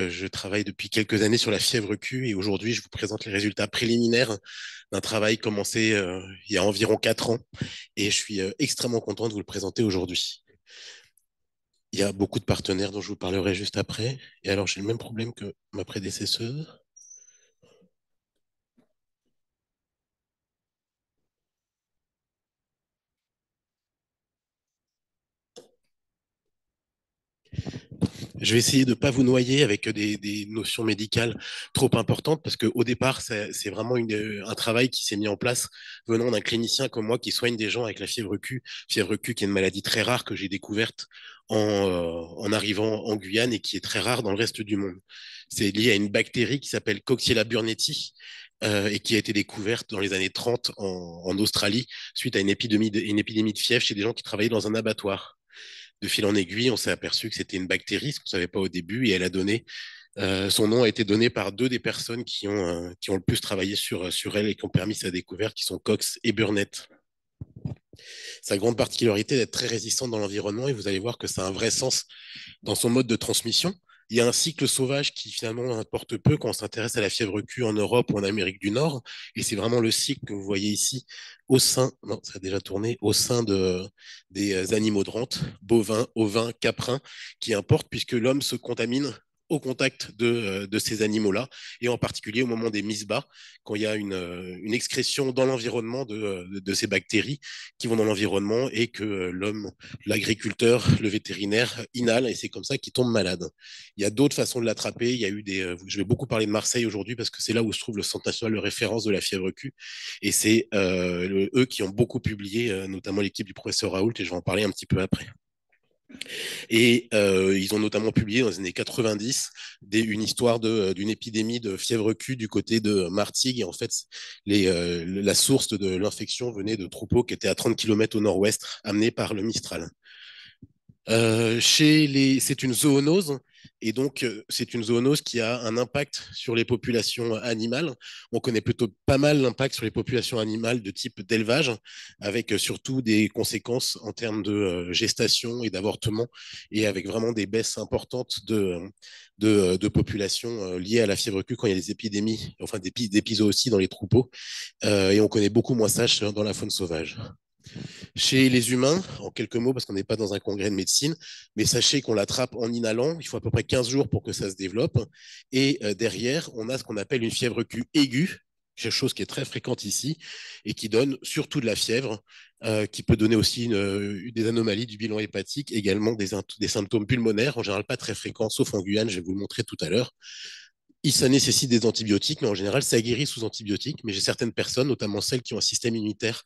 Euh, je travaille depuis quelques années sur la fièvre Q et aujourd'hui, je vous présente les résultats préliminaires d'un travail commencé euh, il y a environ quatre ans et je suis euh, extrêmement content de vous le présenter aujourd'hui. Il y a beaucoup de partenaires dont je vous parlerai juste après. Et alors, j'ai le même problème que ma prédécesseuse. Je vais essayer de ne pas vous noyer avec des, notions médicales trop importantes parce qu'au départ, c'est vraiment un travail qui s'est mis en place venant d'un clinicien comme moi qui soigne des gens avec la fièvre Q. Fièvre Q qui est une maladie très rare que j'ai découverte en, euh, arrivant en Guyane et qui est très rare dans le reste du monde. C'est lié à une bactérie qui s'appelle Coxiella burnetti euh, et qui a été découverte dans les années 30 en, Australie suite à une épidémie, une épidémie de fièvre chez des gens qui travaillaient dans un abattoir de fil en aiguille, on s'est aperçu que c'était une bactérie, ce qu'on ne savait pas au début, et elle a donné. Euh, son nom a été donné par deux des personnes qui ont, euh, qui ont le plus travaillé sur, sur elle et qui ont permis sa découverte, qui sont Cox et Burnett. Sa grande particularité d'être très résistante dans l'environnement, et vous allez voir que ça a un vrai sens dans son mode de transmission. Il y a un cycle sauvage qui finalement importe peu quand on s'intéresse à la fièvre Q en Europe ou en Amérique du Nord. Et c'est vraiment le cycle que vous voyez ici au sein, ça a déjà tourné, au sein de, des euh, animaux de rente, bovins, ovins, caprins, qui importe puisque l'homme se contamine au contact euh, de, ces animaux-là, et en particulier au moment des mises bas, quand il y a une, euh, excrétion dans l'environnement euh, de, ces bactéries qui vont dans l'environnement et que l'homme, l'agriculteur, le vétérinaire inhale, et c'est comme ça qu'il tombe malade. Il y a d'autres façons de l'attraper. Il y a eu des, je vais beaucoup parler de Marseille aujourd'hui parce que c'est là où se trouve le Centre national de référence de la fièvre Q, et c'est eux qui ont beaucoup publié, notamment l'équipe du professeur Raoult, et je vais en parler un petit peu après. Et euh, ils ont notamment publié dans les années 90 des, une histoire euh, d'une épidémie de fièvre cul du côté de Martigues. Et en fait, les, euh, la source de l'infection venait de troupeaux qui étaient à 30 km au nord-ouest, amenés par le Mistral. Euh, chez les, c'est une zoonose et donc euh, c'est une zoonose qui a un impact sur les populations animales. On connaît plutôt pas mal l'impact sur les populations animales de type d'élevage, avec euh, surtout des conséquences en termes de gestation et d'avortement, et avec vraiment des baisses importantes de, de, populations liées à la fièvre Q quand il y a des épidémies, enfin des, épisodes aussi dans les troupeaux. et on connaît beaucoup moins ça dans la faune sauvage. Chez les humains, en quelques mots, parce qu'on n'est pas dans un congrès de médecine, mais sachez qu'on l'attrape en inhalant. Il faut à peu près 15 jours pour que ça se développe. Et euh, derrière, on a ce qu'on appelle une fièvre Q aiguë, quelque chose qui est très fréquente ici et qui donne surtout de la fièvre, euh, qui peut donner aussi euh, des anomalies du bilan hépatique, également des, des, symptômes pulmonaires, en général pas très fréquents, sauf en Guyane, je vais vous le montrer tout à l'heure. Ça nécessite des antibiotiques, mais en général, ça guérit sous antibiotiques. Mais j'ai certaines personnes, notamment celles qui ont un système immunitaire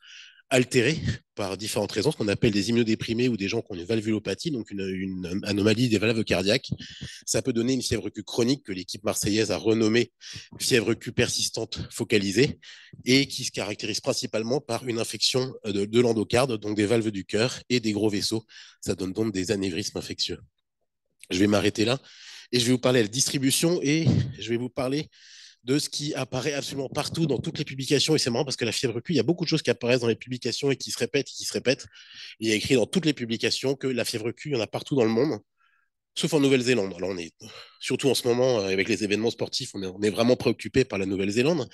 altérés par différentes raisons, ce qu'on appelle des immunodéprimés ou des gens qui ont une valvulopathie, donc une, anomalie des valves cardiaques. Ça peut donner une fièvre Q chronique que l'équipe marseillaise a renommée fièvre Q persistante focalisée et qui se caractérise principalement par une infection euh, de, de l'endocarde, donc des valves du cœur et des gros vaisseaux. Ça donne donc des anévrismes infectieux. Je vais m'arrêter là et je vais vous parler de la distribution et je vais vous parler de ce qui apparaît absolument partout dans toutes les publications. Et c'est marrant parce que la fièvre Q, il y a beaucoup de choses qui apparaissent dans les publications et qui se répètent et qui se répètent. il y a écrit dans toutes les publications que la fièvre Q, il y en a partout dans le monde, sauf en Nouvelle-Zélande. Alors on est surtout en ce moment euh, avec les événements sportifs, on est, vraiment préoccupé par la Nouvelle-Zélande.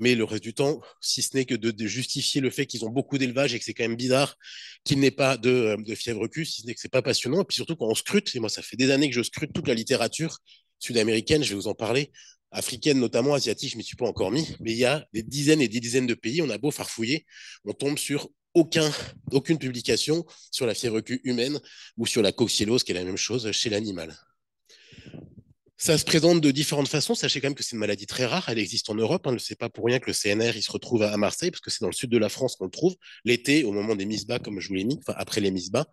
Mais le reste du temps, si ce n'est que de, justifier le fait qu'ils ont beaucoup d'élevage et que c'est quand même bizarre qu'il n'ait pas de, euh, de fièvre Q, si ce n'est que c'est pas passionnant. Et puis surtout quand on scrute, et moi ça fait des années que je scrute toute la littérature sud-américaine, je vais vous en parler, Africaine notamment, asiatiques, je ne m'y suis pas encore mis, mais il y a des dizaines et des dizaines de pays, on a beau farfouiller, on tombe sur aucune publication sur la fièvre cul humaine ou sur la coccylose, qui est la même chose chez l'animal. Ça se présente de différentes façons. Sachez quand même que c'est une maladie très rare. Elle existe en Europe. Hein. sait pas pour rien que le CNR il se retrouve à Marseille, parce que c'est dans le sud de la France qu'on le trouve, l'été, au moment des mises bas, comme je vous l'ai mis, après les mises bas.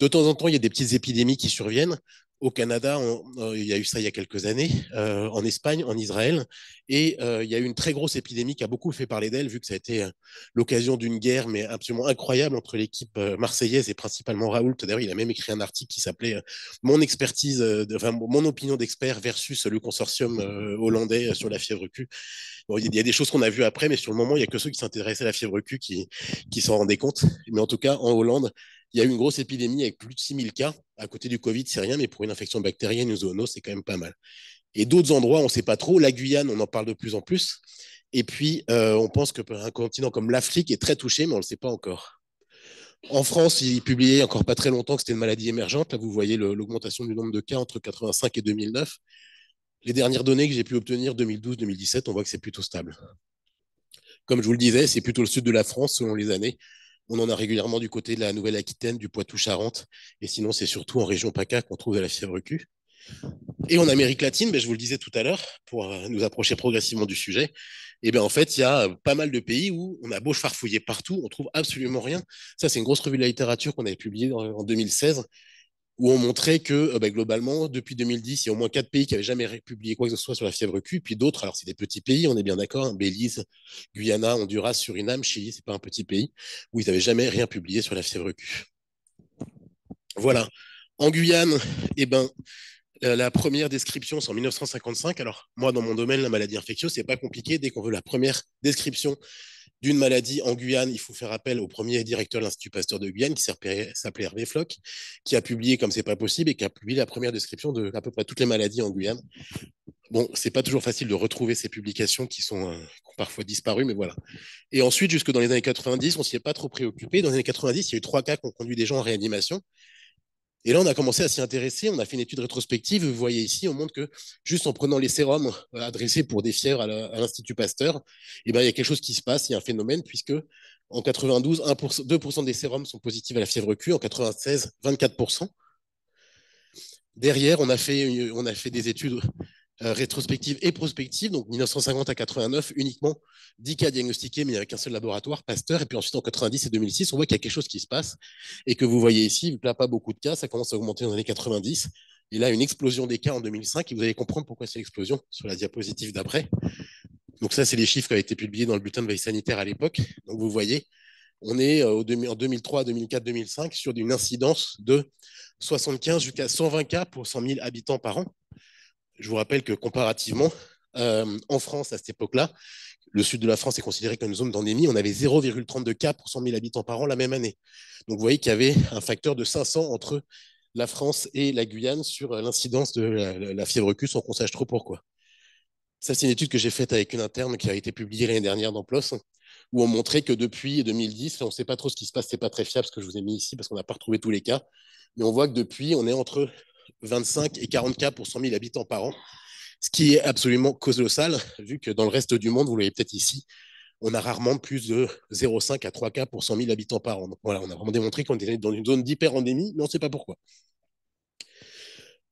De temps en temps, il y a des petites épidémies qui surviennent. Au Canada, euh, il y a eu ça il y a quelques années, euh, en Espagne, en Israël, et euh, il y a eu une très grosse épidémie qui a beaucoup fait parler d'elle, vu que ça a été l'occasion d'une guerre, mais absolument incroyable, entre l'équipe marseillaise et principalement Raoult. D'ailleurs, il a même écrit un article qui s'appelait Mon expertise, mon opinion d'expert versus le consortium hollandais sur la fièvre Q. Bon, il y a des choses qu'on a vues après, mais sur le moment, il n'y a que ceux qui s'intéressaient à la fièvre Q qui, qui s'en rendaient compte. Mais en tout cas, en Hollande, il y a eu une grosse épidémie avec plus de 6000 cas. À côté du Covid, c'est rien, mais pour une infection bactérienne ou zoonose, c'est quand même pas mal. Et d'autres endroits, on ne sait pas trop. La Guyane, on en parle de plus en plus. Et puis, euh, on pense qu'un continent comme l'Afrique est très touché, mais on ne le sait pas encore. En France, il publiait encore pas très longtemps que c'était une maladie émergente. Là, vous voyez l'augmentation du nombre de cas entre 85 et 2009. Les dernières données que j'ai pu obtenir, 2012-2017, on voit que c'est plutôt stable. Comme je vous le disais, c'est plutôt le sud de la France, selon les années, on en a régulièrement du côté de la Nouvelle-Aquitaine, du poitou charente et sinon c'est surtout en région PACA qu'on trouve de la fièvre Q. Et en Amérique latine, ben, je vous le disais tout à l'heure, pour euh, nous approcher progressivement du sujet, et eh bien en fait, il y a euh, pas mal de pays où on a beau farfouiller partout, on trouve absolument rien. Ça, c'est une grosse revue de la littérature qu'on avait publiée en 2016, où on montrait que euh, bah, globalement, depuis 2010, il y a au moins quatre pays qui n'avaient jamais publié quoi que ce soit sur la fièvre Q, puis d'autres, alors c'est des petits pays, on est bien d'accord, hein, Belize, Guyana, Honduras, Suriname, Chili, c'est pas un petit pays, où ils n'avaient jamais rien publié sur la fièvre Q. Voilà. En Guyane, eh ben, la première description, c'est en 1955. Alors, moi, dans mon domaine, la maladie infectieuse, c'est pas compliqué. Dès qu'on veut la première description d'une maladie en Guyane, il faut faire appel au premier directeur de l'Institut Pasteur de Guyane, qui s'appelait Hervé Floch, qui a publié Comme c'est pas possible et qui a publié la première description de à peu près toutes les maladies en Guyane. Bon, c'est pas toujours facile de retrouver ces publications qui sont euh, ont parfois disparues, mais voilà. Et ensuite, jusque dans les années 90, on s'y est pas trop préoccupé. Dans les années 90, il y a eu trois cas qui ont conduit des gens en réanimation. Et là, on a commencé à s'y intéresser. On a fait une étude rétrospective. Vous voyez ici, on montre que juste en prenant les sérums euh, adressés pour des fièvres à l'Institut Pasteur, eh ben, il y a quelque chose qui se passe, il y a un phénomène, puisque en 92, 2% des sérums sont positifs à la fièvre Q. En 96, 24%. Derrière, on a fait, on a fait des études euh, rétrospective et prospective, donc 1950 à 89 uniquement 10 cas diagnostiqués, mais avec un seul laboratoire, Pasteur, et puis ensuite en 90 et 2006, on voit qu'il y a quelque chose qui se passe, et que vous voyez ici, il n'y a pas beaucoup de cas, ça commence à augmenter dans les années 90, et là une explosion des cas en 2005, et vous allez comprendre pourquoi c'est l'explosion sur la diapositive d'après. Donc ça, c'est les chiffres qui ont été publiés dans le bulletin de veille sanitaire à l'époque, donc vous voyez, on est euh, en 2003, 2004, 2005 sur une incidence de 75 jusqu'à 120 cas pour 100 000 habitants par an. Je vous rappelle que comparativement, euh, en France à cette époque-là, le sud de la France est considéré comme une zone d'endémie. On avait 0,32 cas pour 100 000 habitants par an la même année. Donc vous voyez qu'il y avait un facteur de 500 entre la France et la Guyane sur l'incidence de la, fièvre Q sans qu'on sache trop pourquoi. Ça, c'est une étude que j'ai faite avec une interne qui a été publiée l'année dernière dans PLOS, où on montrait que depuis 2010, on ne sait pas trop ce qui se passe, Ce n'est pas très fiable ce que je vous ai mis ici parce qu'on n'a pas retrouvé tous les cas, mais on voit que depuis, on est entre 25 et 40 cas pour 100 000 habitants par an, ce qui est absolument colossal, vu que dans le reste du monde, vous voyez peut-être ici, on a rarement plus de 0,5 à 3 cas pour 100 000 habitants par an. voilà, on a vraiment démontré qu'on était dans une zone d'hyper-endémie, mais on ne sait pas pourquoi.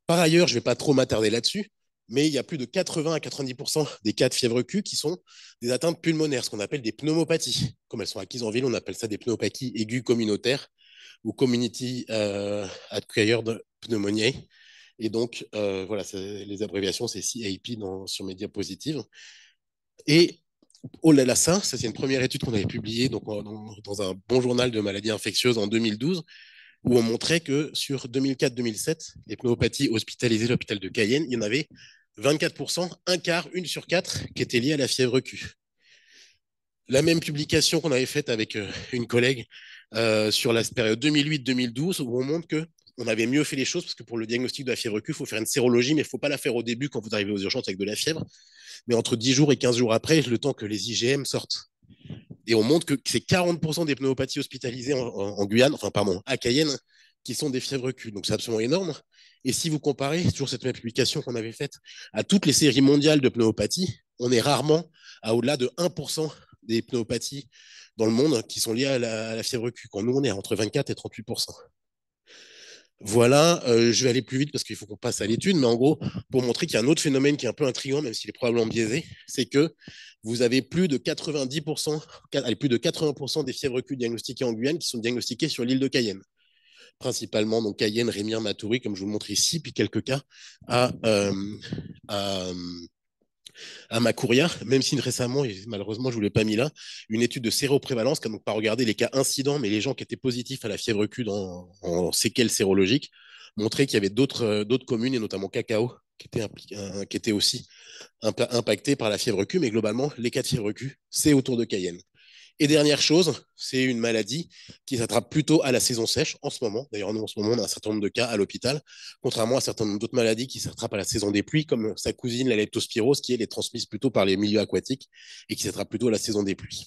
Par ailleurs, je ne vais pas trop m'attarder là-dessus, mais il y a plus de 80 à 90% des cas de fièvre Q qui sont des atteintes pulmonaires, ce qu'on appelle des pneumopathies. Comme elles sont acquises en ville, on appelle ça des pneumopathies aiguës communautaires ou community euh, acquired pneumonie Et donc, euh, voilà, les abréviations, c'est CAP dans, sur mes diapositives. Et oh là là, ça, ça c'est une première étude qu'on avait publiée donc, dans, un bon journal de maladies infectieuses en 2012, où on montrait que sur 2004-2007, les pneumopathies hospitalisées à l'hôpital de Cayenne, il y en avait 24%, un quart, une sur quatre, qui étaient liées à la fièvre Q. La même publication qu'on avait faite avec euh, une collègue euh, sur la période 2008-2012, où on montre que on avait mieux fait les choses parce que pour le diagnostic de la fièvre Q, il faut faire une sérologie, mais il ne faut pas la faire au début quand vous arrivez aux urgences avec de la fièvre. Mais entre 10 jours et 15 jours après, le temps que les IgM sortent. Et on montre que c'est 40% des pneumopathies hospitalisées en, Guyane, enfin pardon, à Cayenne, qui sont des fièvres Q. Donc c'est absolument énorme. Et si vous comparez, toujours cette même publication qu'on avait faite, à toutes les séries mondiales de pneumopathies, on est rarement à au-delà de 1% des pneumopathies dans le monde qui sont liées à la, fièvre Q, quand nous on est entre 24 et 38% voilà, euh, je vais aller plus vite parce qu'il faut qu'on passe à l'étude, mais en gros, pour montrer qu'il y a un autre phénomène qui est un peu intriguant, même s'il est probablement biaisé, c'est que vous avez plus de 90%, allez, plus de 80% des fièvres Q diagnostiquées en Guyane qui sont diagnostiquées sur l'île de Cayenne. Principalement, donc Cayenne, Rémière, Matoury, comme je vous le montre ici, puis quelques cas à, euh, euh, à ma courrière, même si récemment, malheureusement, je ne vous l'ai pas mis là, une étude de séroprévalence qui n'a donc pas regardé les cas incidents, mais les gens qui étaient positifs à la fièvre Q dans, en séquelles sérologiques, montrait qu'il y avait euh, d'autres communes, et notamment Cacao, qui était euh, qui aussi impactées par la fièvre Q. Mais globalement, les cas de fièvre Q, c'est autour de Cayenne. Et dernière chose, c'est une maladie qui s'attrape plutôt à la saison sèche en ce moment. D'ailleurs, nous, en ce moment, on a un certain nombre de cas à l'hôpital, contrairement à certaines d'autres maladies qui s'attrapent à la saison des pluies, comme sa cousine, la leptospirose, qui est transmise plutôt par les milieux aquatiques et qui s'attrape plutôt à la saison des pluies.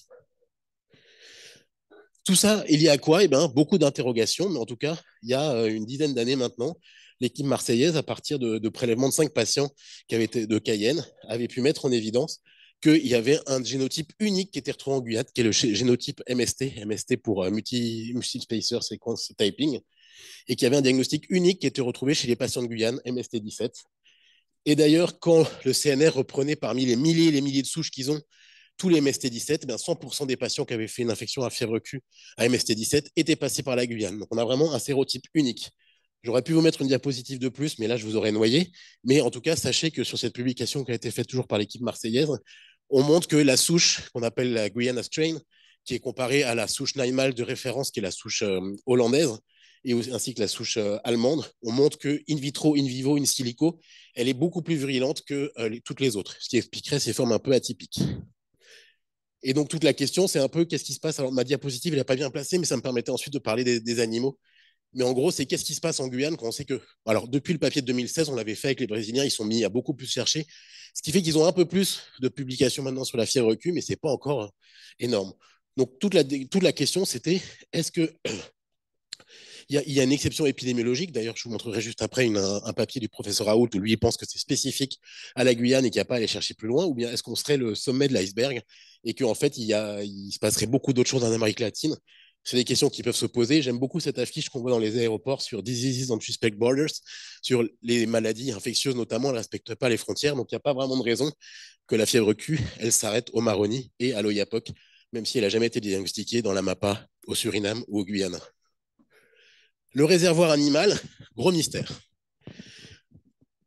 Tout ça, il y a quoi eh bien, Beaucoup d'interrogations, mais en tout cas, il y a euh, une dizaine d'années maintenant, l'équipe marseillaise, à partir de, prélèvements de cinq patients qui avaient de Cayenne, avait pu mettre en évidence qu'il y avait un génotype unique qui était retrouvé en Guyane, qui est le génotype MST, MST pour euh, multi, spacer sequence typing, et qu'il y avait un diagnostic unique qui était retrouvé chez les patients de Guyane, MST17. Et d'ailleurs, quand le CNR reprenait parmi les milliers et les milliers de souches qu'ils ont, tous les MST17, 100% ben, des patients qui avaient fait une infection à fièvre Q à MST17 étaient passés par la Guyane. Donc on a vraiment un sérotype unique. J'aurais pu vous mettre une diapositive de plus, mais là, je vous aurais noyé. Mais en tout cas, sachez que sur cette publication qui a été faite toujours par l'équipe marseillaise, on montre que la souche qu'on appelle la Guyana strain, qui est comparée à la souche Naimal de référence, qui est la souche euh, hollandaise, et ainsi que la souche euh, allemande, on montre que in vitro, in vivo, in silico, elle est beaucoup plus virulente que euh, toutes les autres, ce qui expliquerait ces formes un peu atypiques. Et donc toute la question, c'est un peu qu'est-ce qui se passe. Alors ma diapositive, elle n'est pas bien placée, mais ça me permettait ensuite de parler des animaux mais en gros, c'est qu'est-ce qui se passe en Guyane quand on sait que. Alors, depuis le papier de 2016, on l'avait fait avec les Brésiliens, ils sont mis à beaucoup plus chercher. Ce qui fait qu'ils ont un peu plus de publications maintenant sur la fièvre Q, mais ce n'est pas encore hein, énorme. Donc, toute la, question, c'était est-ce que. Il y, a, une exception épidémiologique. D'ailleurs, je vous montrerai juste après un, papier du professeur Raoult où lui il pense que c'est spécifique à la Guyane et qu'il n'y a pas à aller chercher plus loin. Ou bien est-ce qu'on serait le sommet de l'iceberg et qu'en fait, il, il se passerait beaucoup d'autres choses en Amérique latine c'est des questions qui peuvent se poser. J'aime beaucoup cette affiche qu'on voit dans les aéroports sur Diseases on Suspect Borders, sur les maladies infectieuses notamment, elles ne pas les frontières. Donc, il n'y a pas vraiment de raison que la fièvre Q, elle s'arrête au Maroni et à l'Oyapok, même si elle n'a jamais été diagnostiquée dans la MAPA, au Suriname ou au Guyana. Le réservoir animal, gros mystère.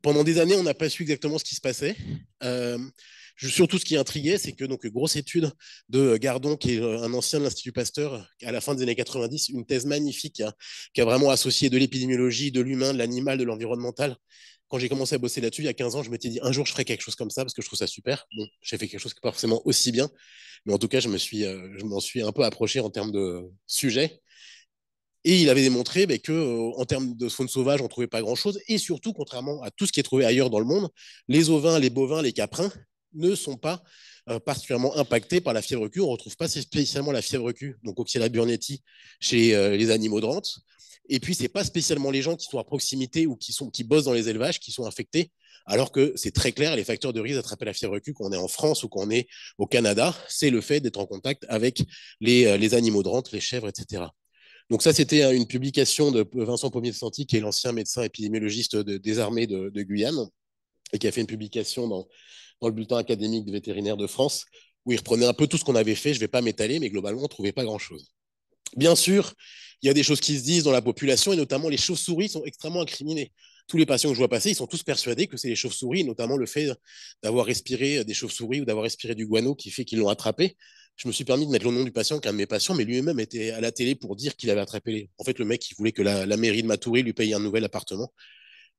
Pendant des années, on n'a pas su exactement ce qui se passait. Euh, surtout, ce qui intriguait, c'est que, donc, grosse étude de euh, Gardon, qui est euh, un ancien de l'Institut Pasteur, à la fin des années 90, une thèse magnifique hein, qui a vraiment associé de l'épidémiologie, de l'humain, de l'animal, de l'environnemental. Quand j'ai commencé à bosser là-dessus, il y a 15 ans, je m'étais dit un jour je ferai quelque chose comme ça parce que je trouve ça super. Bon, j'ai fait quelque chose qui n'est pas forcément aussi bien, mais en tout cas, je euh, m'en suis, suis un peu approché en termes de sujet. Et il avait démontré qu'en que, en termes de faune sauvage, on ne trouvait pas grand-chose. Et surtout, contrairement à tout ce qui est trouvé ailleurs dans le monde, les ovins, les bovins, les caprins, ne sont pas euh, particulièrement impactés par la fièvre Q. On ne retrouve pas spécialement la fièvre Q, donc burnetti chez euh, les animaux de rente. Et puis, ce n'est pas spécialement les gens qui sont à proximité ou qui, sont, qui bossent dans les élevages qui sont infectés, alors que c'est très clair, les facteurs de risque d'attraper la fièvre Q, qu'on est en France ou qu'on est au Canada, c'est le fait d'être en contact avec les, euh, animaux de rente, les chèvres, etc. Donc ça, c'était une publication de Vincent Pommier-Santi, qui est l'ancien médecin épidémiologiste des armées de, de, Guyane, et qui a fait une publication dans dans le bulletin académique de vétérinaires de France, où il reprenait un peu tout ce qu'on avait fait. Je ne vais pas m'étaler, mais globalement, on ne trouvait pas grand-chose. Bien sûr, il y a des choses qui se disent dans la population, et notamment les chauves-souris sont extrêmement incriminées. Tous les patients que je vois passer, ils sont tous persuadés que c'est les chauves-souris, notamment le fait d'avoir respiré des chauves-souris ou d'avoir respiré du guano qui fait qu'ils l'ont attrapé. Je me suis permis de mettre le nom du patient qu'un de mes patients, mais lui-même était à la télé pour dire qu'il avait attrapé les. En fait, le mec, il voulait que la, mairie de Matoury lui paye un nouvel appartement.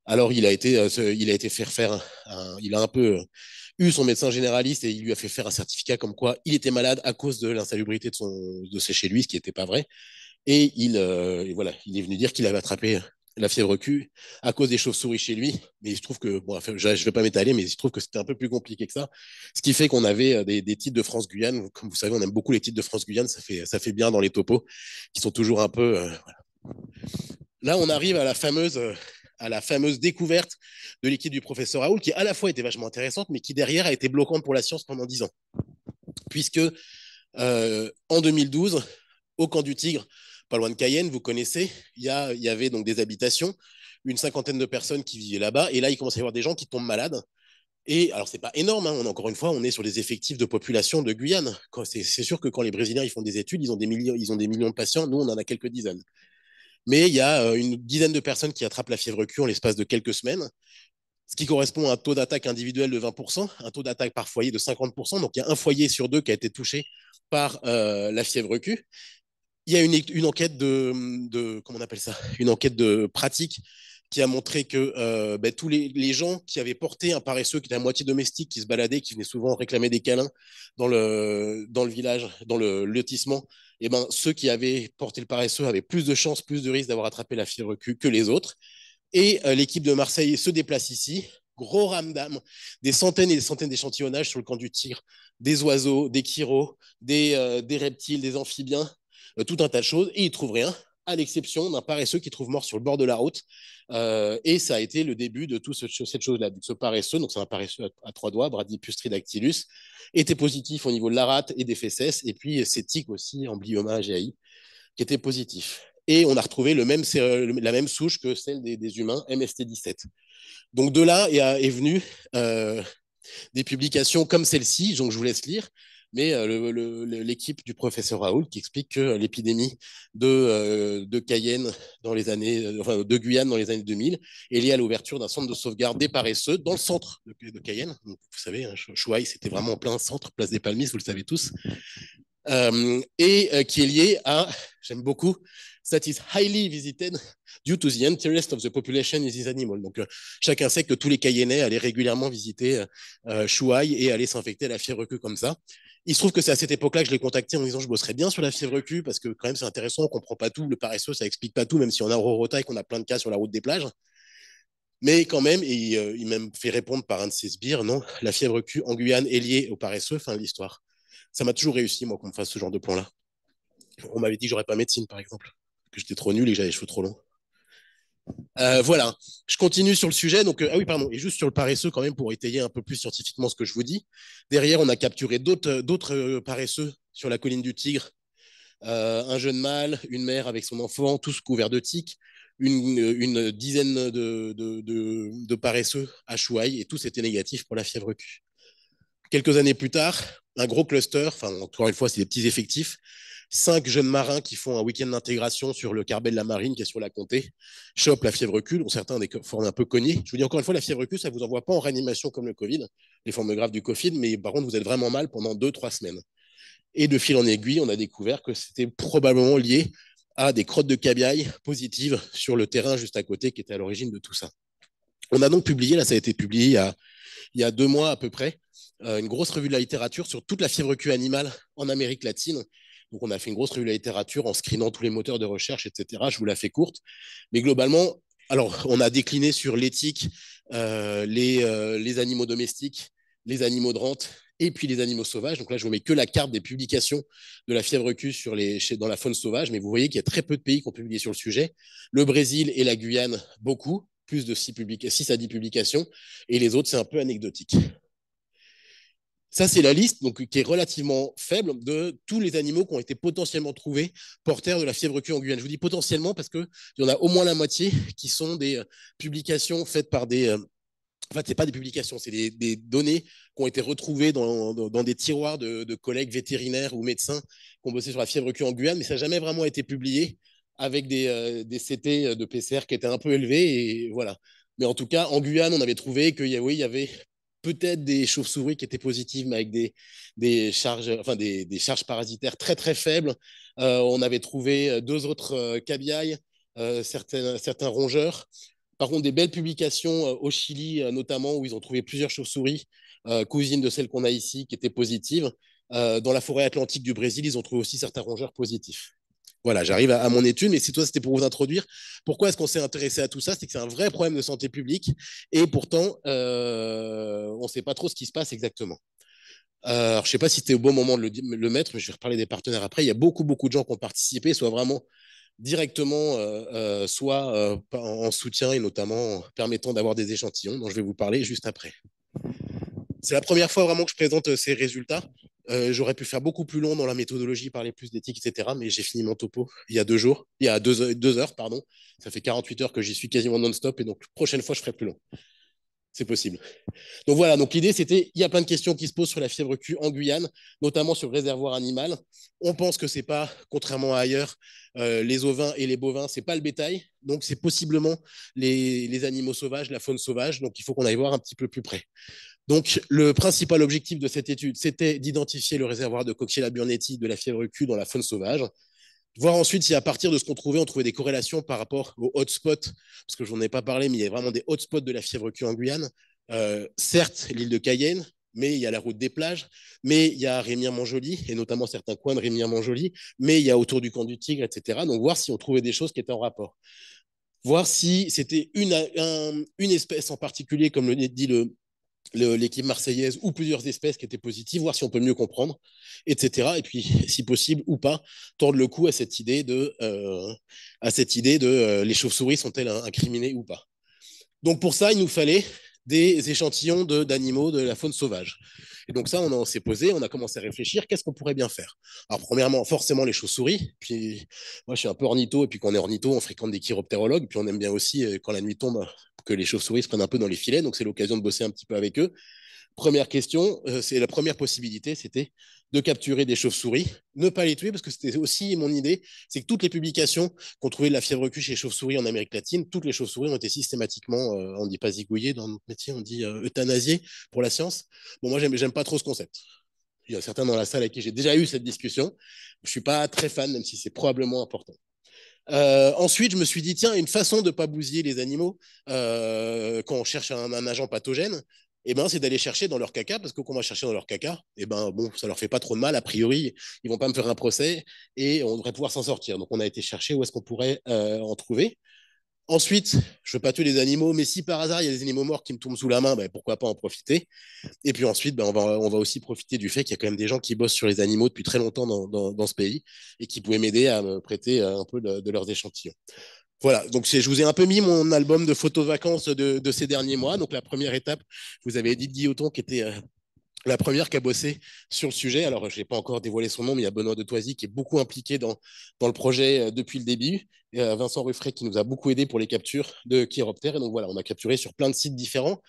Alors, il a été, euh, il a été faire faire, il a un peu euh, eu son médecin généraliste et il lui a fait faire un certificat comme quoi il était malade à cause de l'insalubrité de, son, de chez lui, ce qui n'était pas vrai. Et il, euh, voilà, il est venu dire qu'il avait attrapé la fièvre Q à cause des chauves-souris chez lui. Mais il trouve que, bon, je ne vais pas m'étaler, mais il se trouve que c'était un peu plus compliqué que ça. Ce qui fait qu'on avait euh, des, titres de France-Guyane. Comme vous savez, on aime beaucoup les titres de France-Guyane. Ça fait, ça fait bien dans les topos qui sont toujours un peu. Euh, Là, on arrive à la fameuse, à la fameuse découverte de l'équipe du professeur Raoul, qui à la fois était vachement intéressante, mais qui derrière a été bloquante pour la science pendant dix ans. Puisque euh, en 2012, au camp du Tigre, pas loin de Cayenne, vous connaissez, il y, avait donc des habitations, une cinquantaine de personnes qui vivaient là-bas, et là, il commence à y avoir des gens qui tombent malades. Et alors, ce n'est pas énorme, hein, encore une fois, on est sur des effectifs de population de Guyane. C'est sûr que quand les Brésiliens ils font des études, ils ont des millions, ils ont des millions de patients, nous, on en a quelques dizaines mais il y a euh, une dizaine de personnes qui attrapent la fièvre Q en l'espace de quelques semaines, ce qui correspond à un taux d'attaque individuel de 20%, un taux d'attaque par foyer de 50%. Donc il y a un foyer sur deux qui a été touché par euh, la fièvre Q. Il y a une, enquête de, de, on appelle ça, une enquête de pratique qui a montré que euh, ben, tous les, gens qui avaient porté un paresseux qui était à moitié domestique, qui se baladait, qui venait souvent réclamer des câlins dans le, dans le village, dans le lotissement, et eh ben, ceux qui avaient porté le paresseux avaient plus de chances, plus de risques d'avoir attrapé la fièvre cul que les autres. Et euh, l'équipe de Marseille se déplace ici. Gros ramdam, des centaines et des centaines d'échantillonnages sur le camp du tir, des oiseaux, des chiros, des, euh, des reptiles, des amphibiens, tout un tas de choses, et ils trouvent rien à l'exception d'un paresseux qui trouve mort sur le bord de la route. Euh, et ça a été le début de toute cette chose-là. Ce paresseux, donc c'est un paresseux à, trois doigts, tridactylus, était positif au niveau de la rate et des fesses, et puis TIC aussi, amblyomma AGI, qui était positif. Et on a retrouvé le même, la même souche que celle des, humains, MST17. Donc de là est, est venue euh, des publications comme celle-ci, donc je vous laisse lire, mais euh, l'équipe du professeur Raoul qui explique que euh, l'épidémie euh, de, Cayenne dans les années, enfin, de Guyane dans les années 2000 est liée à l'ouverture d'un centre de sauvegarde des paresseux dans le centre de, Cayenne. vous savez, hein, Chouaille, c'était vraiment en plein centre, place des palmistes, vous le savez tous. et qui est lié à, j'aime beaucoup, that is highly visited due to the interest of the population in these animals. Donc, chacun sait que tous les Cayennais allaient régulièrement visiter Chouaï et allaient s'infecter à la fièvre queue comme ça. Il se trouve que c'est à cette époque-là que je l'ai contacté en disant je bosserais bien sur la fièvre Q parce que quand même c'est intéressant, on comprend pas tout, le paresseux ça explique pas tout, même si on a Rorota et qu'on a plein de cas sur la route des plages. Mais quand même, et, euh, il m'a fait répondre par un de ses sbires, non, la fièvre Q en Guyane est liée au paresseux, fin de l'histoire. Ça m'a toujours réussi, moi, qu'on me fasse ce genre de point là On m'avait dit que j'aurais pas médecine, par exemple, que j'étais trop nul et que j'avais les cheveux trop longs. Euh, voilà, je continue sur le sujet. Donc, euh, ah oui, pardon, et juste sur le paresseux quand même pour étayer un peu plus scientifiquement ce que je vous dis. Derrière, on a capturé d'autres euh, paresseux sur la colline du Tigre. un jeune mâle, une mère avec son enfant, tous couverts de tiques, une, dizaine de, paresseux à Chouaï, et tous étaient négatifs pour la fièvre Q. Quelques années plus tard, un gros cluster, enfin encore une fois, c'est des petits effectifs, cinq jeunes marins qui font un week-end d'intégration sur le carbet de la marine qui est sur la comté, chopent la fièvre cul dont certains des formes un peu cognées. Je vous dis encore une fois, la fièvre cul ça ne vous envoie pas en réanimation comme le Covid, les formes graves du Covid, mais par contre, vous êtes vraiment mal pendant deux, trois semaines. Et de fil en aiguille, on a découvert que c'était probablement lié à des crottes de cabiaille positives sur le terrain juste à côté qui était à l'origine de tout ça. On a donc publié, là ça a été publié il y a, deux mois à peu près, euh, une grosse revue de la littérature sur toute la fièvre cul animale en Amérique latine donc, on a fait une grosse revue de la littérature en screenant tous les moteurs de recherche, etc. Je vous la fais courte. Mais globalement, alors, on a décliné sur l'éthique, euh, euh, les, animaux domestiques, les animaux de rente et puis les animaux sauvages. Donc là, je vous mets que la carte des publications de la fièvre Q sur les, dans la faune sauvage, mais vous voyez qu'il y a très peu de pays qui ont publié sur le sujet. Le Brésil et la Guyane, beaucoup, plus de 6, à 10 publications, et les autres, c'est un peu anecdotique. Ça, c'est la liste donc, qui est relativement faible de tous les animaux qui ont été potentiellement trouvés porteurs de la fièvre Q en Guyane. Je vous dis potentiellement parce qu'il y en a au moins la moitié qui sont des euh, publications faites par des... Euh, en fait, ce pas des publications, c'est des, données qui ont été retrouvées dans, des tiroirs de, collègues vétérinaires ou médecins qui ont bossé sur la fièvre Q en Guyane, mais ça n'a jamais vraiment été publié avec des, euh, CT de PCR qui étaient un peu élevés. Et voilà. Mais en tout cas, en Guyane, on avait trouvé qu'il y avait peut-être des chauves-souris qui étaient positives, mais avec des, charges, enfin des, charges parasitaires très très faibles. Euh, on avait trouvé euh, deux autres euh, cabiailles, certains, certains rongeurs. Par contre, des belles publications au Chili, notamment, où ils ont trouvé plusieurs chauves-souris, cousines de celles qu'on a ici, qui étaient positives. dans la forêt atlantique du Brésil, ils ont trouvé aussi certains rongeurs positifs. Voilà, j'arrive à, mon étude, mais si toi, c'était pour vous introduire, pourquoi est-ce qu'on s'est intéressé à tout ça C'est que c'est un vrai problème de santé publique, et pourtant, euh, on ne sait pas trop ce qui se passe exactement. alors, je ne sais pas si c'était au bon moment de le, mettre, mais je vais reparler des partenaires après. Il y a beaucoup, beaucoup de gens qui ont participé, soit vraiment directement, euh, euh, soit en soutien, et notamment permettant d'avoir des échantillons, dont je vais vous parler juste après. C'est la première fois vraiment que je présente ces résultats. Euh, j'aurais pu faire beaucoup plus long dans la méthodologie, parler plus d'éthique, etc. Mais j'ai fini mon topo il y a deux jours, il y a deux, euh, heures, pardon. Ça fait 48 heures que j'y suis quasiment non-stop et donc prochaine fois, je ferai plus long. C'est possible. Donc voilà, donc l'idée c'était, il y a plein de questions qui se posent sur la fièvre Q en Guyane, notamment sur le réservoir animal. On pense que ce n'est pas, contrairement à ailleurs, euh, les ovins et les bovins, ce n'est pas le bétail, donc c'est possiblement les, animaux sauvages, la faune sauvage, donc il faut qu'on aille voir un petit peu plus près. Donc, le principal objectif de cette étude, c'était d'identifier le réservoir de Coxiella burnetii de la fièvre Q dans la faune sauvage, voir ensuite si à partir de ce qu'on trouvait, on trouvait des corrélations par rapport aux hotspots, parce que je n'en ai pas parlé, mais il y a vraiment des hotspots de la fièvre Q en Guyane. Euh, certes, l'île de Cayenne, mais il y a la route des plages, mais il y a Rémière-Montjoly, et notamment certains coins de Rémière-Montjoly, mais il y a autour du camp du Tigre, etc. Donc, voir si on trouvait des choses qui étaient en rapport. Voir si c'était une, une espèce en particulier, comme le dit le, l'équipe marseillaise ou plusieurs espèces qui étaient positives, voir si on peut mieux comprendre, etc. Et puis, si possible ou pas, tordre le cou à cette idée de, euh, à cette idée de euh, les chauves-souris sont-elles incriminées ou pas. Donc pour ça, il nous fallait des échantillons d'animaux de, la faune sauvage. Et donc ça, on, s'est posé, on a commencé à réfléchir, qu'est-ce qu'on pourrait bien faire Alors premièrement, forcément les chauves-souris, puis moi je suis un peu ornitho, et puis quand on est ornitho, on fréquente des chiroptérologues, puis on aime bien aussi, euh, quand la nuit tombe, les chauves-souris se prennent un peu dans les filets. Donc, c'est l'occasion de bosser un petit peu avec eux. Première question, euh, c'est la première possibilité, c'était de capturer des chauves-souris, ne pas les tuer, parce que c'était aussi mon idée, c'est que toutes les publications qu'on trouvait de la fièvre cul chez chauves-souris en Amérique latine, toutes les chauves-souris ont été systématiquement, on euh, on dit pas zigouillées dans notre métier, on dit euh, euthanasiées pour la science. Bon, moi, j'aime pas trop ce concept. Il y a certains dans la salle avec qui j'ai déjà eu cette discussion. Je suis pas très fan, même si c'est probablement important. Euh, ensuite, je me suis dit, tiens, une façon de ne pas bousiller les animaux euh, quand on cherche un, agent pathogène, eh ben, c'est d'aller chercher dans leur caca, parce que quand on va chercher dans leur caca, eh ben, bon, ça leur fait pas trop de mal, a priori, ils vont pas me faire un procès, et on devrait pouvoir s'en sortir. Donc on a été chercher où est-ce qu'on pourrait euh, en trouver. Ensuite, je ne veux pas tuer les animaux, mais si par hasard il y a des animaux morts qui me tombent sous la main, ben, pourquoi pas en profiter Et puis ensuite, ben, on, va, aussi profiter du fait qu'il y a quand même des gens qui bossent sur les animaux depuis très longtemps dans, ce pays et qui pouvaient m'aider à me prêter euh, un peu de, leurs échantillons. Voilà, donc je vous ai un peu mis mon album de photos vacances de, de, ces derniers mois. Donc la première étape, vous avez Edith Guilloton qui était euh, la première qui a bossé sur le sujet. Alors, je n'ai pas encore dévoilé son nom, mais il y a Benoît de Toisy qui est beaucoup impliqué dans, dans le projet euh, depuis le début. Et, euh, Vincent Ruffret qui nous a beaucoup aidé pour les captures de chiroptères. Et donc voilà, on a capturé sur plein de sites différents.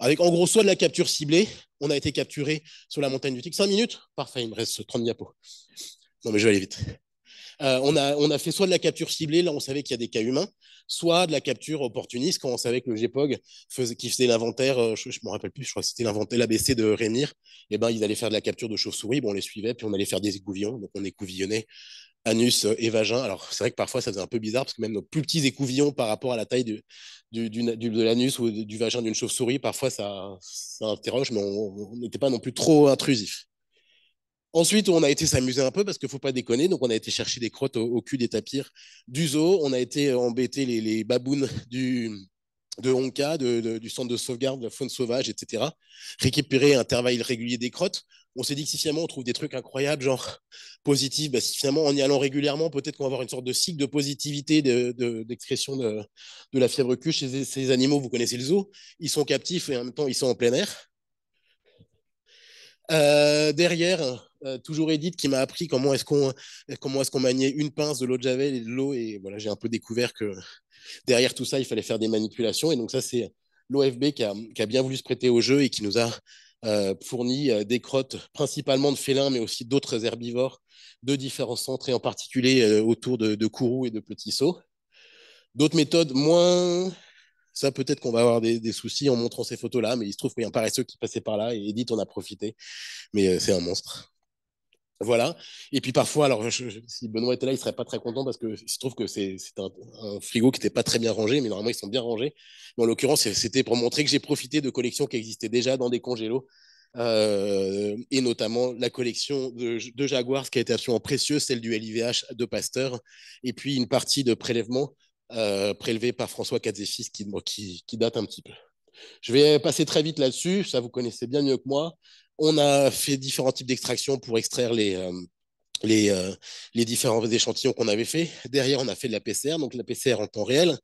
Avec en gros soit de la capture ciblée, on a été capturé sur la montagne du Tic. 5 minutes Parfait, il me reste 30 diapos. Non mais je vais aller vite. Euh, on, a, on a fait soit de la capture ciblée, là on savait qu'il y a des cas humains, soit de la capture opportuniste, quand on savait que le GPOG faisait, qui faisait l'inventaire, euh, je ne me rappelle plus, je crois que c'était l'inventaire, l'ABC de Rémy, et eh ben, ils allaient faire de la capture de chauves-souris, on les suivait, puis on allait faire des écouvillons, donc on écouvillonnait anus euh, et vagin. Alors, c'est vrai que parfois, ça faisait un peu bizarre, parce que même nos plus petits écouvillons par rapport à la taille de l'anus ou du vagin d'une chauve-souris, parfois, ça, ça interroge, mais on n'était pas non plus trop intrusif. Ensuite, on a été s'amuser un peu parce qu'il ne faut pas déconner. Donc, on a été chercher des crottes au, cul des tapirs du zoo. On a été embêter les, les babounes du, de Honka, du centre de sauvegarde de la faune sauvage, etc. Récupérer un travail régulier des crottes. On s'est dit que si finalement on trouve des trucs incroyables, genre positifs, bah, si finalement en y allant régulièrement, peut-être qu'on va avoir une sorte de cycle de positivité d'excrétion de, la fièvre Q chez ces animaux. Vous connaissez le zoo, ils sont captifs et en même temps ils sont en plein air. Euh, derrière, euh, toujours Edith qui m'a appris comment est-ce qu'on comment est-ce qu'on maniait une pince de l'eau de javel et de l'eau et voilà j'ai un peu découvert que derrière tout ça il fallait faire des manipulations et donc ça c'est l'OFB qui a, bien voulu se prêter au jeu et qui nous a euh, fourni des crottes principalement de félins mais aussi d'autres herbivores de différents centres et en particulier autour de, courroux et de petits sauts D'autres méthodes moins ça, peut-être qu'on va avoir des, soucis en montrant ces photos-là, mais il se trouve qu'il y a un paresseux qui passait par là et Edith en a profité. Mais euh, c'est un monstre. Voilà. Et puis parfois, alors si Benoît était là, il serait pas très content parce que il se trouve que c'est un, frigo qui n'était pas très bien rangé, mais normalement ils sont bien rangés. Mais en l'occurrence, c'était pour montrer que j'ai profité de collections qui existaient déjà dans des congélos. Euh, et notamment la collection de, de, Jaguars qui a été absolument précieuse, celle du LIVH de Pasteur, et puis une partie de prélèvements euh, prélevé par François Katzefis qui, qui, qui, date un petit peu. Je vais passer très vite là-dessus, ça vous connaissez bien mieux que moi. On a fait différents types d'extractions pour extraire les, euh, les, euh, les, différents échantillons qu'on avait fait. Derrière, on a fait de la PCR, donc la PCR en temps réel.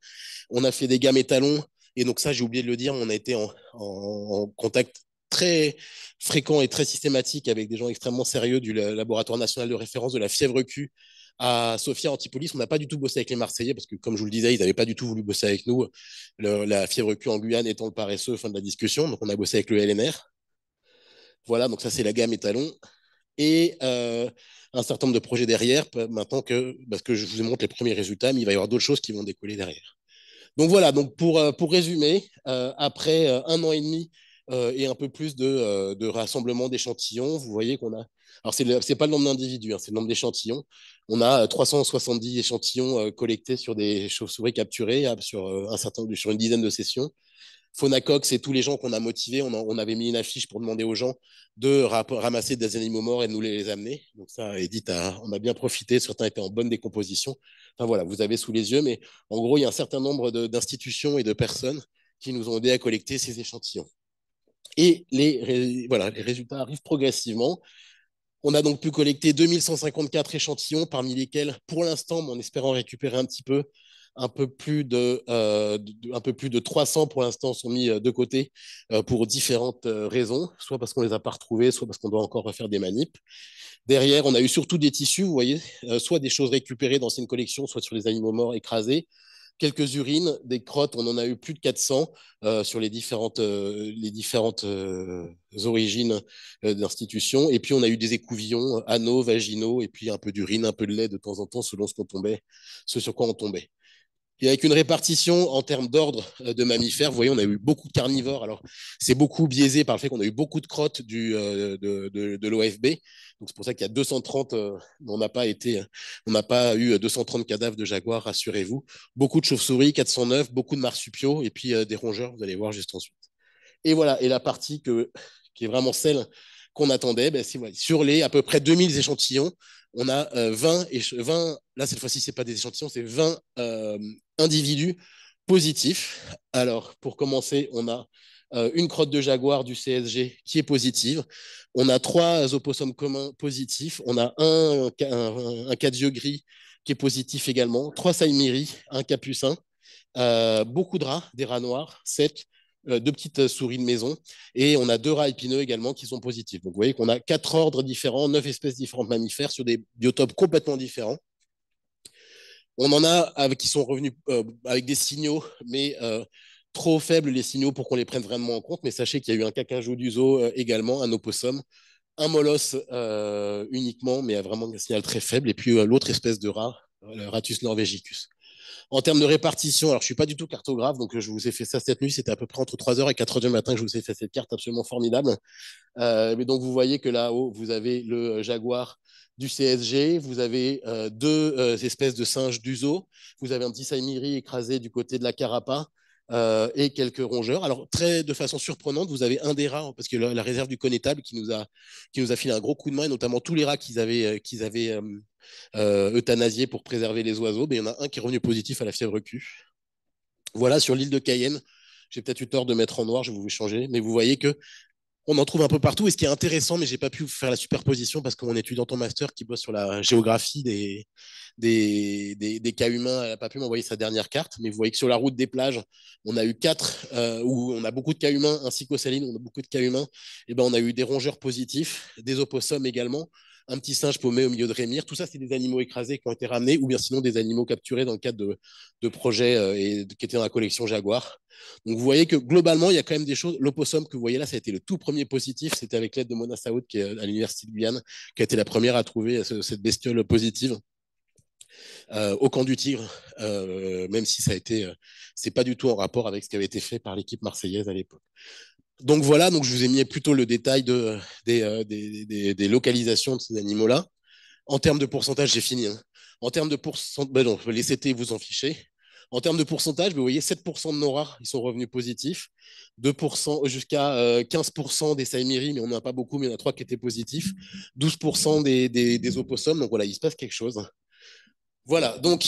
On a fait des gammes étalons, et donc ça, j'ai oublié de le dire, on a été en, en contact très fréquent et très systématique avec des gens extrêmement sérieux du laboratoire national de référence de la fièvre Q, à Sofia Antipolis, on n'a pas du tout bossé avec les Marseillais parce que, comme je vous le disais, ils n'avaient pas du tout voulu bosser avec nous. la fièvre Q en Guyane étant le paresseux, fin de la discussion. Donc, on a bossé avec le LNR. Voilà, donc ça, c'est la gamme étalon. Et euh, un certain nombre de projets derrière, maintenant que, parce que je vous montre les premiers résultats, mais il va y avoir d'autres choses qui vont décoller derrière. Donc voilà, donc pour, euh, pour résumer, euh, après un an et demi euh, et un peu plus euh, de, rassemblement d'échantillons. Vous voyez qu'on a. Alors, ce n'est pas le nombre d'individus, hein, c'est le nombre d'échantillons. On a 370 euh, échantillons collectés sur des chauves-souris capturées hein, sur, un certain, sur une dizaine de sessions. Phonacox, et tous les gens qu'on a motivés. On, avait mis une affiche pour demander aux gens de ramasser des animaux morts et de nous les amener. Donc ça, Edith, on a bien profité. Certains étaient en bonne décomposition. Enfin voilà, vous avez sous les yeux. Mais en gros, il y a un certain nombre d'institutions et de personnes qui nous ont aidés à collecter ces échantillons. Et les, résultats arrivent progressivement. On a donc pu collecter 2154 échantillons, parmi lesquels, pour l'instant, en espérant récupérer un petit peu, un peu plus de, 300 euh, pour l'instant sont mis euh, de côté euh, pour différentes raisons, soit parce qu'on les a pas retrouvés, soit parce qu'on doit encore refaire des manips. Derrière, on a eu surtout des tissus, vous voyez, soit des choses récupérées dans une collection, soit sur les animaux morts écrasés, quelques urines, des crottes, on en a eu plus de 400 euh, sur les différentes, euh, les différentes euh, origines d'institutions. Et puis on a eu des écouvillons anneaux, vaginaux, et puis un peu d'urine, un peu de lait de temps en temps, selon ce, qu'on tombait, ce sur quoi on tombait. Et avec une répartition en termes d'ordre euh, de mammifères, vous voyez, on a eu beaucoup de carnivores. Alors, c'est beaucoup biaisé par le fait qu'on a eu beaucoup de crottes du, euh, de, l'OFB. Donc, c'est pour ça qu'il y a 230, euh, on n'a pas été, on n'a pas eu 230 cadavres de jaguars, rassurez-vous. Beaucoup de chauves-souris, 409, beaucoup de marsupiaux et puis des rongeurs, vous allez voir juste ensuite. Et voilà, et la partie qui est vraiment celle qu'on attendait, ben, c'est sur les à peu près 2000 échantillons, on a 20, euh, et 20, là cette fois-ci, c'est pas des échantillons, c'est 20 euh, individus positifs. Alors, pour commencer, on a euh, une crotte de jaguar du CSG qui est positive. On a trois opossums communs positifs. On a un, un, cadieux gris qui est positif également. Trois saïmiri, un capucin. beaucoup de rats, des rats noirs, sept. Euh, deux petites euh, souris de maison. Et on a deux rats épineux également qui sont positifs. Donc vous voyez qu'on a quatre ordres différents, neuf espèces différentes mammifères sur des biotopes complètement différents. On en a avec, qui sont revenus euh, avec des signaux, mais trop faibles les signaux pour qu'on les prenne vraiment en compte. Mais sachez qu'il y a eu un cacajou du zoo également, un opossum, un molosse uniquement, mais vraiment un signal très faible. Et puis l'autre espèce de rat, le ratus norvegicus. En termes de répartition, alors je suis pas du tout cartographe, donc euh, je vous ai fait ça cette nuit. C'était à peu près entre 3h et 4h du matin que je vous ai fait cette carte absolument formidable. Euh, mais donc vous voyez que là-haut, vous avez le euh, jaguar du CSG, vous avez deux espèces de singes du zoo, vous avez un petit saimiri écrasé du côté de la carapa, euh, et quelques rongeurs. Alors, très de façon surprenante, vous avez un des rats, hein, parce que la, réserve du connétable qui nous, a, qui nous a filé un gros coup de main, et notamment tous les rats qu'ils avaient, euh, qu'ils avaient euh, euthanasiés pour préserver les oiseaux, mais il y en a un qui est revenu positif à la fièvre Q. Voilà, sur l'île de Cayenne, j'ai peut-être eu tort de mettre en noir, je vais vous changer, mais vous voyez que on en trouve un peu partout. Et ce qui est intéressant, mais j'ai pas pu faire la superposition parce que mon étudiant en master qui bosse sur la géographie des, des, des, cas humains, elle n'a pas pu m'envoyer sa dernière carte. Mais vous voyez que sur la route des plages, on a eu quatre euh, où on a beaucoup de cas humains, ainsi qu'aux salines, on a beaucoup de cas humains. Et ben, on a eu des rongeurs positifs, des opossums également un petit singe paumé au milieu de Rémire. Tout ça, c'est des animaux écrasés qui ont été ramenés, ou bien sinon des animaux capturés dans le cadre de, projets euh, et, qui étaient dans la collection Jaguar. Donc vous voyez que globalement, il y a quand même des choses. L'opossum que vous voyez là, ça a été le tout premier positif. C'était avec l'aide de Mona Saoud, qui est à l'Université de Guyane, qui a été la première à trouver euh, cette bestiole positive. Euh, au camp du Tigre, même si ça a été, c'est pas du tout en rapport avec ce qui avait été fait par l'équipe marseillaise à l'époque donc voilà, donc je vous ai mis plutôt le détail euh, des, localisations de ces animaux-là. En termes de pourcentage, j'ai fini. Hein. En termes de pourcentage, ben les CT, vous en fichez. En termes de pourcentage, ben vous voyez 7% de nos rares, ils sont revenus positifs, 2% euh, jusqu'à 15% euh, des saïmiris, mais on n'en a pas beaucoup, mais il y en a 3 qui étaient positifs, 12% des, des opossums, donc voilà, il se passe quelque chose. Voilà, donc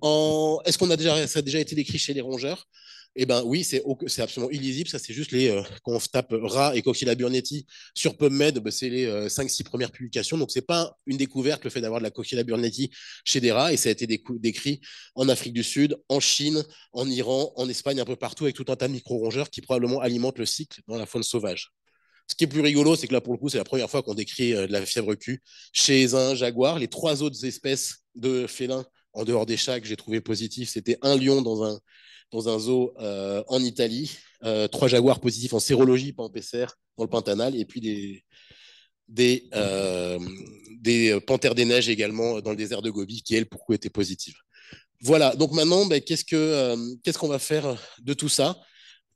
en... est-ce qu'on a déjà ça a déjà été décrit chez les rongeurs Eh bien oui, c'est c'est absolument illisible, ça c'est juste les euh, quand tape rat et Coquilla burnetti sur PubMed, ben, c'est les euh, cinq 5 6 premières publications. Donc c'est pas une découverte le fait d'avoir de la Coquilla burnetti chez des rats et ça a été décrit en Afrique du Sud, en Chine, en Iran, en Espagne, un peu partout avec tout un tas de micro-rongeurs qui probablement alimentent le cycle dans la faune sauvage. Ce qui est plus rigolo, c'est que là, pour le coup, c'est la première fois qu'on décrit euh, de la fièvre Q chez un jaguar. Les trois autres espèces de félins en dehors des chats que j'ai trouvé positifs. C'était un lion dans un, dans un zoo euh, en Italie, euh, trois jaguars positifs en sérologie, pas en PCR, dans le Pantanal, et puis euh, des, panthères des neiges également dans le désert de Gobi, qui, elles, pourquoi étaient positives. Voilà, donc maintenant, ben, qu'est-ce qu'on va faire de tout ça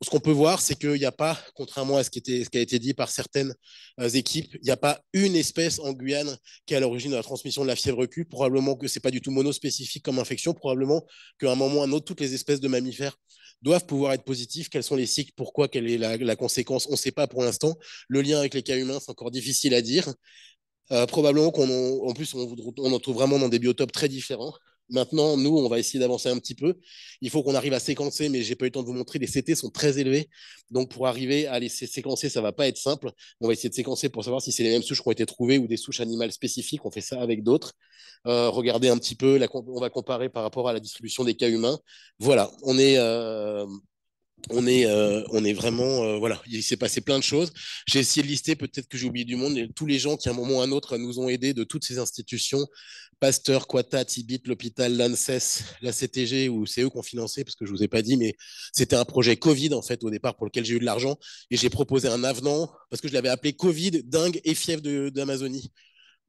ce qu'on peut voir, c'est qu'il n'y a pas, contrairement à ce qui, a été dit par certaines euh, équipes, il n'y a pas une espèce en Guyane qui est à l'origine de la transmission de la fièvre Q. Probablement que ce n'est pas du tout monospécifique comme infection. Probablement qu'à un moment ou à un autre, toutes les espèces de mammifères doivent pouvoir être positives. Quels sont les cycles Pourquoi Quelle est la, conséquence On ne sait pas pour l'instant. Le lien avec les cas humains, c'est encore difficile à dire. Euh, probablement qu'on en, plus on, en trouve vraiment dans des biotopes très différents. Maintenant, nous, on va essayer d'avancer un petit peu. Il faut qu'on arrive à séquencer, mais j'ai pas eu le temps de vous montrer. Les CT sont très élevés. Donc, pour arriver à les séquencer, ça va pas être simple. On va essayer de séquencer pour savoir si c'est les mêmes souches qui ont été trouvées ou des souches animales spécifiques. On fait ça avec d'autres. Euh, regardez un petit peu. on va comparer par rapport à la distribution des cas humains. Voilà, on est, euh, on est, euh, on est vraiment, euh, voilà, il s'est passé plein de choses. J'ai essayé de lister, peut-être que j'ai oublié du monde, tous les gens qui, à un moment ou à un autre, nous ont aidés de toutes ces institutions, Pasteur, Quata, Tibit, l'hôpital, l'ANSES, la CTG, ou c'est eux qui ont financé, parce que je vous ai pas dit, mais c'était un projet Covid, en fait, au départ, pour lequel j'ai eu de l'argent, et j'ai proposé un avenant, parce que je l'avais appelé Covid, dingue et fièvre d'Amazonie.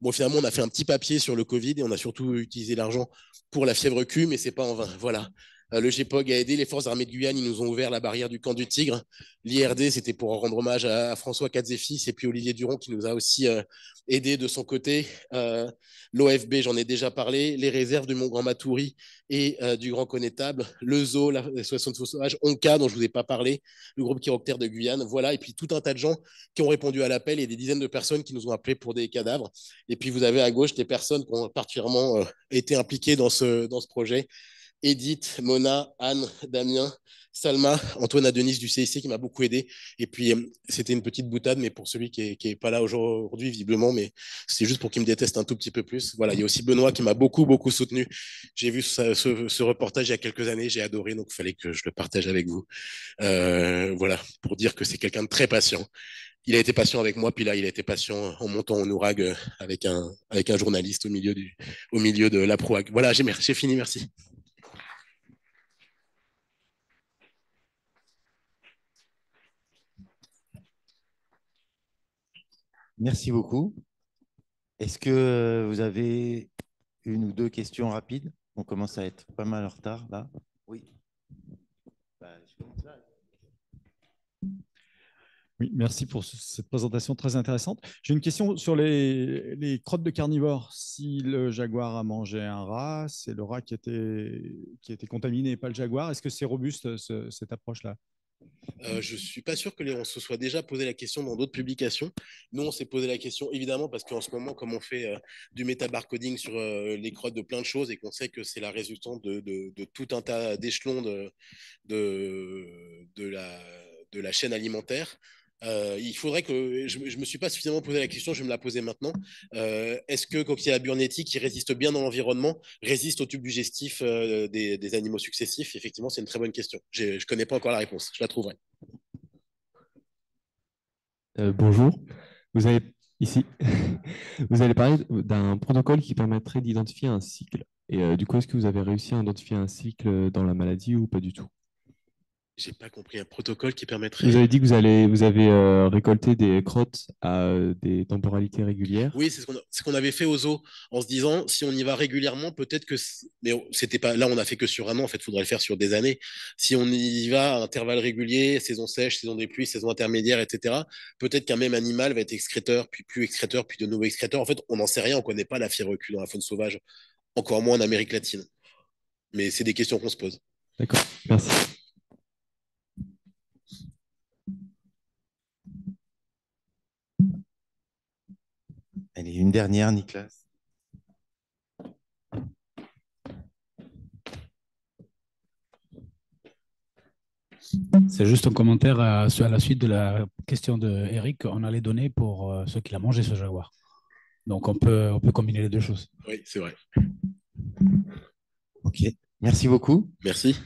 Bon, finalement, on a fait un petit papier sur le Covid et on a surtout utilisé l'argent pour la fièvre Q, mais c'est pas en vain. Voilà. Euh, le GPOG a aidé, les forces armées de Guyane, ils nous ont ouvert la barrière du camp du Tigre. L'IRD, c'était pour rendre hommage à, François Katzefis et puis Olivier Durand qui nous a aussi euh, aidé de son côté. Euh, L'OFB, j'en ai déjà parlé, les réserves du Mont-Grand matouri et du Grand Connétable, le zoo, l'association de sauvage, ONCA, dont je ne vous ai pas parlé, le groupe chiroptère de Guyane, voilà, et puis tout un tas de gens qui ont répondu à l'appel et des dizaines de personnes qui nous ont appelés pour des cadavres. Et puis vous avez à gauche des personnes qui ont particulièrement été impliquées dans ce, dans ce projet. Edith, Mona, Anne, Damien, Salma, Antoine Adenis du CIC qui m'a beaucoup aidé. Et puis, euh, c'était une petite boutade, mais pour celui qui n'est pas là aujourd'hui, visiblement, mais c'est juste pour qu'il me déteste un tout petit peu plus. Voilà, il y a aussi Benoît qui m'a beaucoup, beaucoup soutenu. J'ai vu ce, reportage il y a quelques années, j'ai adoré, donc il fallait que je le partage avec vous. Euh, voilà, pour dire que c'est quelqu'un de très patient. Il a été patient avec moi, puis là, il a été patient en montant en ourag euh, avec un, journaliste au milieu, au milieu de la proag. Voilà, j'ai fini, merci. Merci beaucoup. Est-ce que vous avez une ou deux questions rapides On commence à être pas mal en retard là. Oui. Bah, merci pour cette présentation très intéressante. J'ai une question sur les, crottes de carnivores. Si le jaguar a mangé un rat, c'est le rat qui était, qui était contaminé, pas le jaguar. Est-ce que c'est robuste cette approche-là euh, je ne suis pas sûr que les, se soit déjà posé la question dans d'autres publications. Nous, on s'est posé la question évidemment parce qu'en ce moment, comme on fait euh, du métabarcoding sur euh, les crottes de plein de choses et qu'on sait que c'est la résultante de, tout un tas d'échelons de la chaîne alimentaire, euh, il faudrait que je ne me suis pas suffisamment posé la question, je vais me la poser maintenant. Euh, est-ce que Coquilla qui résiste bien dans l'environnement, résiste au tube digestif euh, des, animaux successifs Effectivement, c'est une très bonne question. Je ne connais pas encore la réponse, je la trouverai. bonjour. Vous avez ici, vous allez parler d'un protocole qui permettrait d'identifier un cycle. Et du coup, est-ce que vous avez réussi à identifier un cycle dans la maladie ou pas du tout j'ai pas compris un protocole qui permettrait. Vous avez dit que vous, allez, vous avez euh, récolté des crottes à euh, des temporalités régulières. Oui, c'est ce qu'on avait fait aux eaux en se disant si on y va régulièrement, peut-être que. Mais c'était pas là, on a fait que sur un an. En fait, il faudrait le faire sur des années. Si on y va à intervalles réguliers, saison sèche, saison des pluies, saison intermédiaire, etc. Peut-être qu'un même animal va être excréteur, puis plus excréteur, puis de nouveau excréteur. En fait, on n'en sait rien. On connaît pas la fière cul dans la faune sauvage, encore moins en Amérique latine. Mais c'est des questions qu'on se pose. D'accord. Merci. une dernière, Nicolas. C'est juste un commentaire à, la suite de la question de Eric. On a les pour euh, ceux qui l'ont mangé, ce jaguar. Donc, on peut, on peut combiner les deux choses. Oui, c'est vrai. OK. Merci beaucoup. Merci.